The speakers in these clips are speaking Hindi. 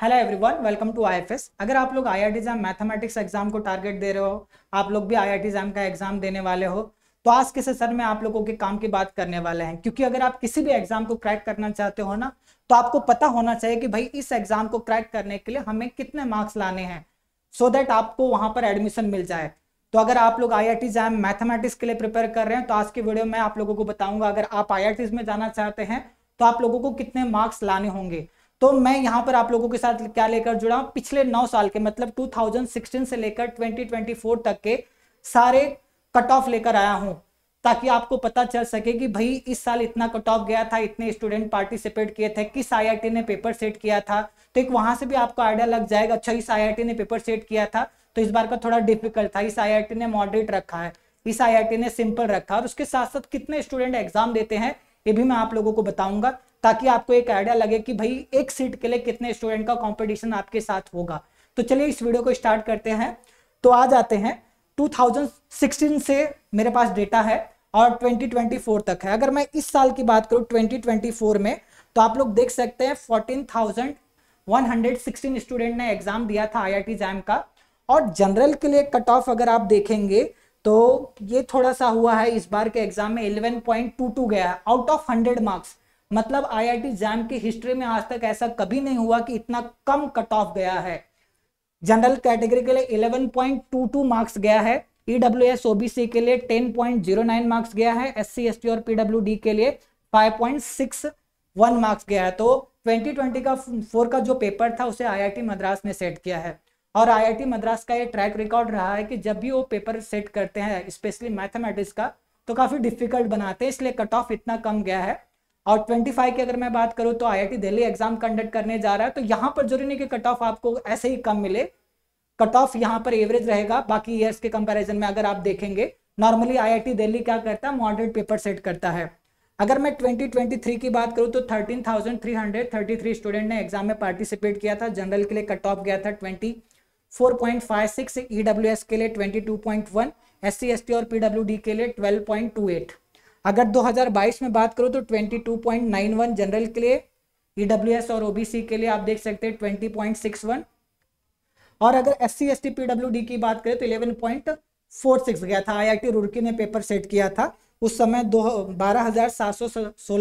hello everyone welcome to IFS अगर आप लोग I I exam mathematics exam को टारगेट दे रहे हो आप लोग भी आई आई एग्जाम का एग्जाम देने वाले हो तो आज के सर में आप लोगों के काम की बात करने वाले हैं क्योंकि अगर आप किसी भी एग्जाम को क्रैक करना चाहते हो ना तो आपको पता होना चाहिए कि भाई इस एग्जाम को क्रैक करने के लिए हमें कितने मार्क्स लाने हैं सो so देट आपको वहां पर एडमिशन मिल जाए तो अगर आप लोग आई आई मैथमेटिक्स के लिए प्रिपेयर कर रहे हैं तो आज के वीडियो में आप लोगों को बताऊंगा अगर आप आई में जाना चाहते हैं तो आप लोगों को कितने मार्क्स लाने होंगे तो मैं यहाँ पर आप लोगों के साथ क्या लेकर जुड़ा हूं पिछले नौ साल के मतलब 2016 से लेकर 2024 तक के सारे कट ऑफ लेकर आया हूं ताकि आपको पता चल सके कि भाई इस साल इतना कट ऑफ गया था इतने स्टूडेंट पार्टिसिपेट किए थे किस टी ने पेपर सेट किया था तो एक वहां से भी आपको आइडिया लग जाएगा अच्छा इस टी ने पेपर सेट किया था तो इस बार का थोड़ा डिफिकल्ट था इस टी ने मॉडरेट रखा है इस टी ने सिंपल रखा और उसके साथ साथ कितने स्टूडेंट एग्जाम देते हैं ये भी मैं आप लोगों को बताऊंगा ताकि आपको एक आइडिया लगे कि भाई एक सीट के लिए कितने स्टूडेंट का कॉम्पिटिशन आपके साथ होगा तो चलिए इस वीडियो को स्टार्ट करते हैं तो आ जाते हैं 2016 से मेरे पास डेटा है और 2024 तक है अगर मैं इस साल की बात करूं 2024 में तो आप लोग देख सकते हैं 14,116 स्टूडेंट ने एग्जाम दिया था आईआईटी जैम का और जनरल के लिए कट ऑफ अगर आप देखेंगे तो ये थोड़ा सा हुआ है इस बार के एग्जाम में 11.22 गया है आउट ऑफ 100 मार्क्स मतलब आईआईटी जैम की हिस्ट्री में आज तक ऐसा कभी नहीं हुआ कि इतना कम कट ऑफ गया है जनरल कैटेगरी के लिए 11.22 मार्क्स गया है ईडब्ल्यू एस ओबीसी के लिए 10.09 मार्क्स गया है एस सी एस टी और पीडब्ल्यू के लिए वन मार्क्स गया है तो ट्वेंटी का फोर का जो पेपर था उसे टी मद्रास ने सेट किया है और आईआईटी मद्रास का ये ट्रैक रिकॉर्ड रहा है कि जब भी वो पेपर सेट करते हैं स्पेशली मैथमेटिक्स का तो काफ़ी डिफिकल्ट बनाते हैं इसलिए कट ऑफ इतना कम गया है और 25 की अगर मैं बात करूँ तो आईआईटी दिल्ली एग्जाम कंडक्ट करने जा रहा है तो यहाँ पर जरूरी नहीं कि कट ऑफ आपको ऐसे ही कम मिले कट ऑफ यहाँ पर एवरेज रहेगा बाकी ईयर्स के कंपेरिजन में अगर आप देखेंगे नॉर्मली आई दिल्ली क्या करता है मॉडल पेपर सेट करता है अगर मैं 2023 की बात करूं तो 13,333 स्टूडेंट ने एग्जाम में पार्टिसिपेट किया था जनरल के लिए कट ऑफ गया था 4.56 ईडब्ल्यूएस e के लिए 22.1 एससी एसटी और पीडब्ल्यूडी के लिए 12.28 अगर 2022 में बात करो तो 22.91 जनरल के लिए ईडब्ल्यूएस e और ओबीसी के लिए आप देख सकते हैं 20.61 और अगर S C S T PW की बात करें तो 11.46 गया था आईआईटी रुड़की ने पेपर सेट किया था उस समय दो बारह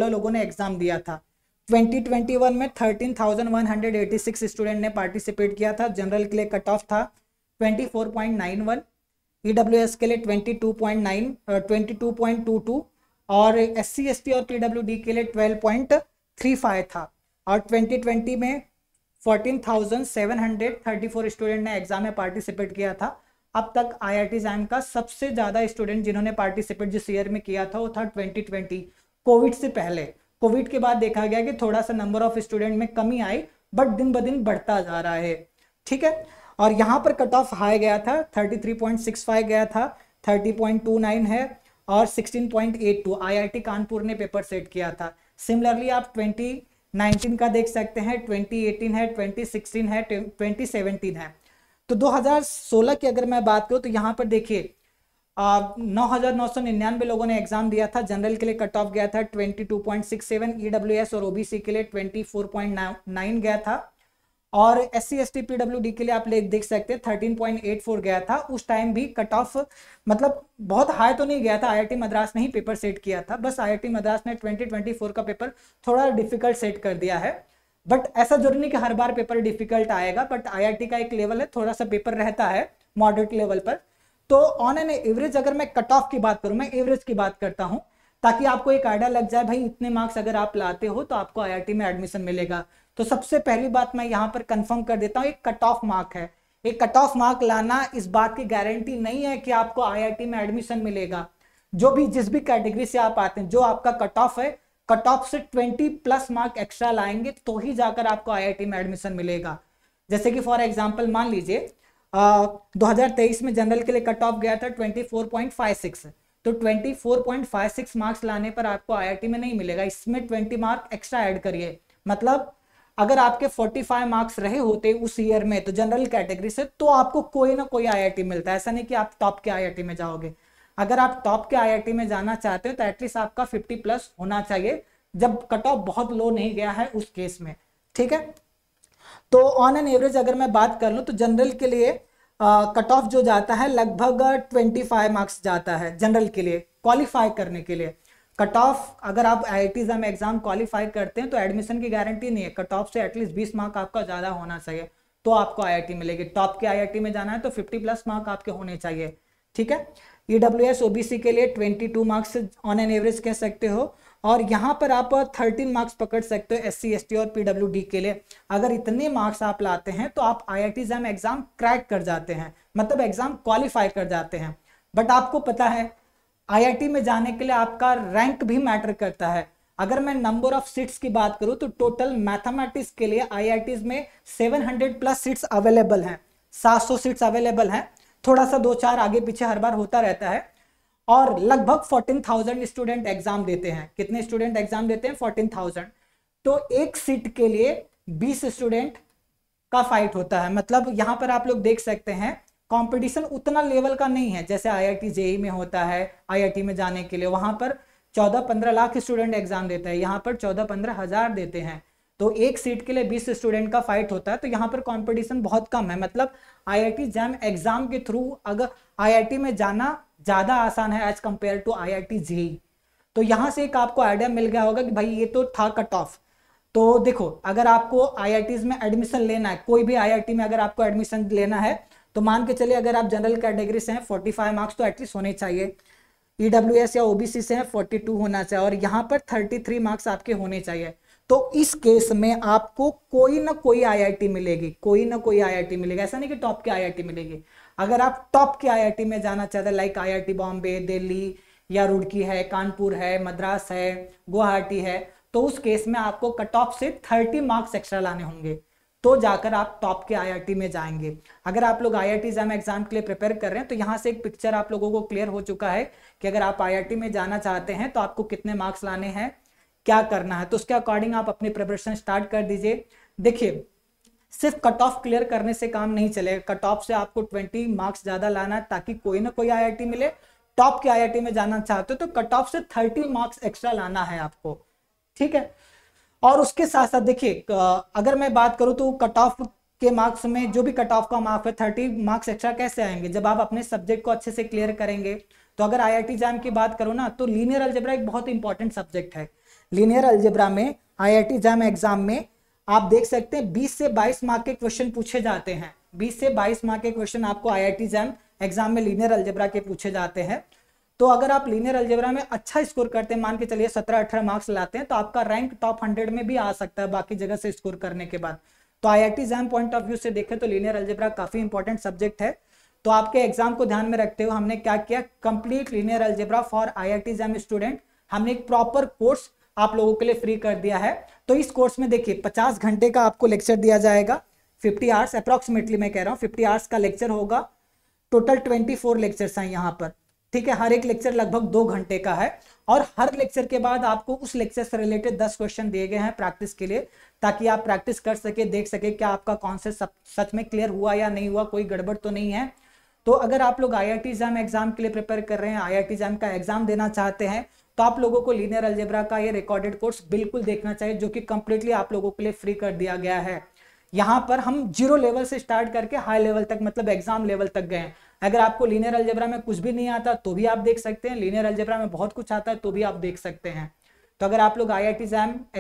लोगों ने एग्जाम दिया था 2021 में 13,186 स्टूडेंट ने पार्टिसिपेट किया था जनरल के लिए कट ऑफ था 24.91 ईडब्ल्यूएस e के लिए 22.9 22.22 और एस सी और पी के लिए 12.35 था और 2020 में 14,734 स्टूडेंट ने एग्जाम में पार्टिसिपेट किया था अब तक आई आई टी का सबसे ज़्यादा स्टूडेंट जिन्होंने पार्टिसिपेट जिस ईयर में किया था वो था 2020 कोविड से पहले कोविड के बाद देखा गया कि थोड़ा सा नंबर ऑफ स्टूडेंट में कमी आई बट दिन ब दिन बढ़ता जा रहा है ठीक है और यहाँ पर कट ऑफ हाई गया था 33.65 गया था 30.29 है और 16.82 आईआईटी कानपुर ने पेपर सेट किया था सिमिलरली आप 2019 का देख सकते हैं 2018 है 2016 है 2017 है तो 2016 की अगर मैं बात करूँ तो यहाँ पर देखिए नौ हज़ार नौ सौ निन्यानवे लोगों ने एग्जाम दिया था जनरल के लिए कट ऑफ गया था twenty two point six seven S और ओबीसी के लिए ट्वेंटी फोर पॉइंट नाइन गया था और S C S T P W D के लिए आप लेख देख सकते हैं थर्टीन पॉइंट एट फोर गया था उस टाइम भी कट ऑफ मतलब बहुत हाई तो नहीं गया था आई आई टी मद्रास ने ही पेपर सेट किया था बस आई आई टी मद्रास ने ट्वेंटी ट्वेंटी फोर का पेपर थोड़ा डिफिकल्ट सेट कर दिया है बट ऐसा जरूरी नहीं कि हर बार पेपर डिफिकल्ट आएगा बट आई आई टी का एक लेवल है थोड़ा सा पेपर रहता है मॉडरेट लेवल पर तो ऑन एन एवरेज अगर मैं कट ऑफ की बात करूं मैं एवरेज की बात करता हूं ताकि आपको एक आइडिया लग जाए भाई इतने मार्क्स अगर आप लाते हो तो आपको आईआईटी में एडमिशन मिलेगा तो सबसे पहली बात मैं यहां पर कंफर्म कर देता हूँ एक कट ऑफ मार्क है एक कट ऑफ मार्क लाना इस बात की गारंटी नहीं है कि आपको आईआईटी में एडमिशन मिलेगा जो भी जिस भी कैटेगरी से आप आते हैं जो आपका कट ऑफ है कट ऑफ से 20 प्लस मार्क एक्स्ट्रा लाएंगे तो ही जाकर आपको आईआईटी में एडमिशन मिलेगा जैसे कि फॉर एग्जाम्पल मान लीजिए 2023 में जनरल के लिए कट ऑफ गया था 24.56 तो 24.56 मार्क्स लाने पर आपको आईआईटी में नहीं मिलेगा इसमें 20 मार्क एक्स्ट्रा ऐड करिए मतलब अगर आपके 45 मार्क्स रहे होते उस ईयर में तो जनरल कैटेगरी से तो आपको कोई ना कोई आईआईटी मिलता है ऐसा नहीं कि आप टॉप के आईआईटी में जाओगे अगर आप टॉप के आईआईटी में जाना चाहते हो तो एटलीस्ट आपका 50 प्लस होना चाहिए जब कट ऑफ बहुत लो नहीं गया है उस केस में ठीक है तो ऑन एन एवरेज अगर मैं बात कर लूँ तो जनरल के लिए कट ऑफ जो जाता है लगभग ट्वेंटी फाइव मार्क्स जाता है जनरल के लिए क्वालिफाई करने के लिए कट ऑफ अगर आप आई आई में एग्जाम क्वालिफाई करते हैं तो एडमिशन की गारंटी नहीं है कट ऑफ से एटलीस्ट बीस मार्क आपका ज़्यादा होना चाहिए तो आपको आई मिलेगी टॉप के आई में जाना है तो फिफ्टी प्लस मार्क आपके होने चाहिए ठीक है ई डब्ल्यू एस ओबीसी के लिए twenty two marks on an average कह सकते हो और यहाँ पर आप थर्टीन मार्क्स पकड़ सकते हो एस सी और पीडब्ल्यू के लिए अगर इतने मार्क्स आप लाते हैं तो आप आई आई एग्जाम क्रैक कर जाते हैं मतलब एग्जाम क्वालिफाई कर जाते हैं बट आपको पता है आई में जाने के लिए आपका रैंक भी मैटर करता है अगर मैं नंबर ऑफ सीट्स की बात करूं तो टोटल मैथमेटिक्स के लिए आई में 700 प्लस सीट्स अवेलेबल हैं 700 सीट्स अवेलेबल हैं थोड़ा सा दो चार आगे पीछे हर बार होता रहता है और लगभग 14,000 स्टूडेंट एग्जाम देते हैं कितने स्टूडेंट एग्जाम देते हैं 14,000 तो एक सीट के लिए 20 स्टूडेंट का फाइट होता है मतलब यहाँ पर आप लोग देख सकते हैं कंपटीशन उतना लेवल का नहीं है जैसे आईआईटी जेई e में होता है आईआईटी में जाने के लिए वहाँ पर चौदह पंद्रह लाख स्टूडेंट एग्जाम देते हैं यहाँ पर चौदह पंद्रह हजार देते हैं तो एक सीट के लिए बीस स्टूडेंट का फाइट होता है तो यहाँ पर कंपटीशन बहुत कम है मतलब आईआईटी जैम एग्जाम के थ्रू अगर आईआईटी में जाना ज़्यादा आसान है as compare to I I T JEE तो यहाँ से एक आपको आइडिया मिल गया होगा कि भाई ये तो था कट ऑफ तो देखो अगर आपको आई में एडमिशन लेना है कोई भी आई में अगर आपको एडमिशन लेना है तो मान के चलिए अगर आप जनरल कैटेगरी से हैं 45 मार्क्स तो एटलीस्ट होने चाहिए ई e या ओबीसी से हैं 42 होना चाहिए और यहाँ पर 33 मार्क्स आपके होने चाहिए तो इस केस में आपको कोई ना कोई टी मिलेगी कोई ना कोई टी मिलेगा ऐसा नहीं कि टॉप की टी मिलेगी अगर आप टॉप के आईआईटी में जाना चाहते हैं लाइक आईआईटी बॉम्बे दिल्ली या रुड़की है कानपुर है मद्रास है गुवाहाटी है तो उस केस में आपको कट ऑफ से थर्टी मार्क्स एक्स्ट्रा लाने होंगे तो जाकर आप टॉप के आईआईटी में जाएंगे अगर आप लोग आई आई एग्जाम एग्जाम के लिए प्रिपेयर कर रहे हैं तो यहाँ से एक पिक्चर आप लोगों को क्लियर हो चुका है कि अगर आप आईआईटी में जाना चाहते हैं तो आपको कितने मार्क्स लाने हैं क्या करना है तो उसके अकॉर्डिंग आप अपनी प्रिपरेशन स्टार्ट कर दीजिए देखिए सिर्फ कट ऑफ क्लियर करने से काम नहीं चलेगा कट ऑफ से आपको ट्वेंटी मार्क्स ज्यादा लाना है ताकि कोई ना कोई आईआईटी मिले टॉप के आईआईटी में जाना चाहते हो तो कट ऑफ से थर्टी मार्क्स एक्स्ट्रा लाना है आपको ठीक है और उसके साथ साथ देखिए अगर मैं बात करूँ तो कट ऑफ के मार्क्स में जो भी कट ऑफ का मार्क्स है थर्टी मार्क्स एक्स्ट्रा कैसे आएंगे जब आप अपने सब्जेक्ट को अच्छे से क्लियर करेंगे तो अगर आई आई जैम की बात करो ना तो लीनियर अल्जेब्रा एक बहुत इंपॉर्टेंट सब्जेक्ट है लीनियर अल्जेब्रा में आई आई जैम एग्जाम में आप देख सकते हैं बीस से बाईस मार्क के क्वेश्चन पूछे जाते हैं बीस से बाईस मार्क के क्वेश्चन आपको आईआईटी जैम एग्जाम में लीनियर अल्जेब्रा के पूछे जाते हैं तो अगर आप लीनियर अल्जेब्रा में अच्छा स्कोर करते हैं मान के चलिए सत्रह अठारह मार्क्स लाते हैं तो आपका रैंक टॉप हंड्रेड में भी आ सकता है बाकी जगह से स्कोर करने के बाद तो I I JAM point of view से देखें तो लीनियर अल्जेब्रा काफी इंपॉर्टेंट सब्जेक्ट है तो आपके एग्जाम को ध्यान में रखते हुए हमने क्या किया complete linear algebra for I I JAM student हमने एक प्रॉपर कोर्स आप लोगों के लिए फ्री कर दिया है तो इस कोर्स में देखिए पचास घंटे का आपको लेक्चर दिया जाएगा फिफ्टी आवर्स अप्रोक्सीमेटली मैं कह रहा हूँ फिफ्टी आवर्स का लेक्चर होगा टोटल ट्वेंटी फोर लेक्चर्स हैं यहाँ पर ठीक है हर एक लेक्चर लगभग दो घंटे का है और हर लेक्चर के बाद आपको उस लेक्चर से रिलेटेड दस क्वेश्चन दिए गए हैं प्रैक्टिस के लिए ताकि आप प्रैक्टिस कर सके देख सके क्या आपका कॉन्सेप्ट सच में क्लियर हुआ या नहीं हुआ कोई गड़बड़ तो नहीं है तो अगर आप लोग आई आई एग्जाम एग्जाम के लिए प्रिपेयर कर रहे हैं आई आई एग्जाम का एग्जाम देना चाहते हैं तो आप लोगों को लीनियर अलजेब्रा का ये रिकॉर्डेड कोर्स बिल्कुल देखना चाहिए जो कि कंप्लीटली आप लोगों के लिए फ्री कर दिया गया है यहाँ पर हम जीरो लेवल से स्टार्ट करके हाई लेवल तक मतलब एग्जाम लेवल तक गए अगर आपको लीनियर अलजेब्रा में कुछ भी नहीं आता तो भी आप देख सकते हैं लीनियर अलजेब्रा में बहुत कुछ आता है तो भी आप देख सकते हैं तो अगर आप लोग आई आई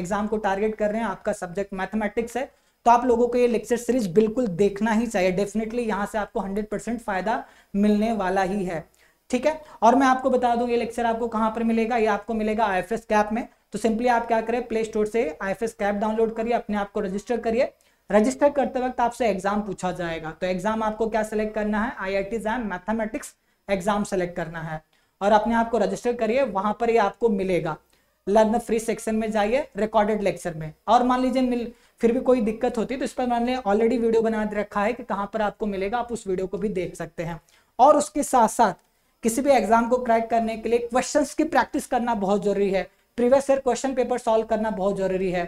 एग्जाम को टारगेट कर रहे हैं आपका सब्जेक्ट मैथमेटिक्स है तो आप लोगों को ये लेक्चर सीरीज बिल्कुल देखना ही चाहिए डेफिनेटली यहाँ से आपको 100 परसेंट फायदा मिलने वाला ही है ठीक है और मैं आपको बता दूं ये लेक्चर आपको कहाँ पर मिलेगा ये आपको मिलेगा आई एफ एस कैप में तो सिंपली आप क्या करें प्ले स्टोर से आई एफ एस कैप डाउनलोड करिए अपने आप को रजिस्टर करिए रजिस्टर करते वक्त आपसे एग्जाम पूछा जाएगा तो एग्जाम आपको क्या सिलेक्ट करना है I I T JAM mathematics exam select करना है और अपने आप को रजिस्टर करिए वहां पर ये आपको मिलेगा लर्न फ्री सेक्शन में जाइए रिकॉर्डेड लेक्चर में और मान लीजिए मिल फिर भी कोई दिक्कत होती है तो इस पर मैंने ऑलरेडी वीडियो बना रखा है कि कहाँ पर आपको मिलेगा आप उस वीडियो को भी देख सकते हैं और उसके साथ साथ किसी भी एग्जाम को क्रैक करने के लिए क्वेश्चंस की प्रैक्टिस करना बहुत जरूरी है previous year question paper solve करना बहुत जरूरी है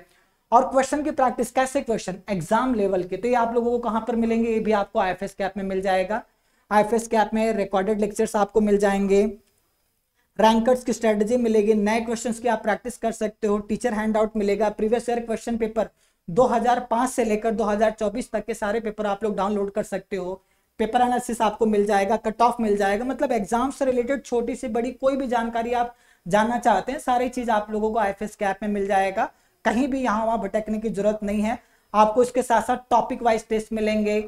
और क्वेश्चन की प्रैक्टिस कैसे क्वेश्चन एग्जाम लेवल के तो ये आप लोगों को कहाँ पर मिलेंगे ये भी आपको आई एफ के ऐप में मिल जाएगा आई एफ के ऐप में रिकॉर्डेड लेक्चर्स आपको मिल जाएंगे रैंकर्स की स्ट्रेटजी मिलेगी नए क्वेश्चन की आप प्रैक्टिस कर सकते हो टीचर हैंड आउट मिलेगा प्रीवियस ईयर क्वेश्चन पेपर 2005 से लेकर 2024 तक के सारे पेपर आप लोग डाउनलोड कर सकते हो पेपर एनालिसिस आपको मिल जाएगा कट ऑफ मिल जाएगा मतलब एग्जाम से रिलेटेड छोटी से बड़ी कोई भी जानकारी आप जानना चाहते हैं सारी चीज आप लोगों को आई के ऐप में मिल जाएगा कहीं भी यहाँ वहाँ भटकने की जरूरत नहीं है आपको इसके साथ साथ टॉपिक वाइज टेस्ट मिलेंगे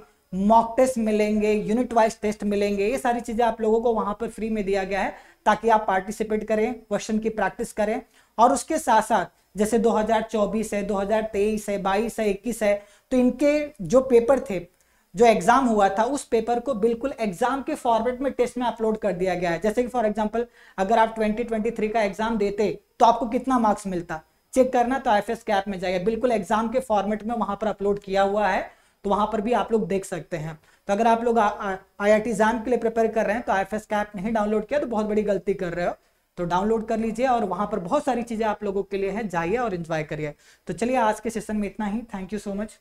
मॉक टेस्ट मिलेंगे यूनिट वाइज टेस्ट मिलेंगे ये सारी चीजें आप लोगों को वहां पर फ्री में दिया गया है ताकि आप पार्टिसिपेट करें क्वेश्चन की प्रैक्टिस करें और उसके साथ साथ जैसे 2024 है 2023 है 22 है 21 है तो इनके जो पेपर थे जो एग्जाम हुआ था उस पेपर को बिल्कुल एग्जाम के फॉर्मेट में टेस्ट में अपलोड कर दिया गया है जैसे कि फॉर एग्जाम्पल अगर आप 2023 का एग्जाम देते तो आपको कितना मार्क्स मिलता चेक करना तो आई एस कैप में जाइए बिल्कुल एग्जाम के फॉर्मेट में वहां पर अपलोड किया हुआ है तो वहां पर भी आप लोग देख सकते हैं तो अगर आप लोग आई आई एग्जाम के लिए प्रिपेयर कर रहे हैं तो आई एफ एस कैप नहीं डाउनलोड किया तो बहुत बड़ी गलती कर रहे हो तो डाउनलोड कर लीजिए और वहां पर बहुत सारी चीजें आप लोगों के लिए है जाइए और इंजॉय करिए तो चलिए आज के सेशन में इतना ही थैंक यू सो मच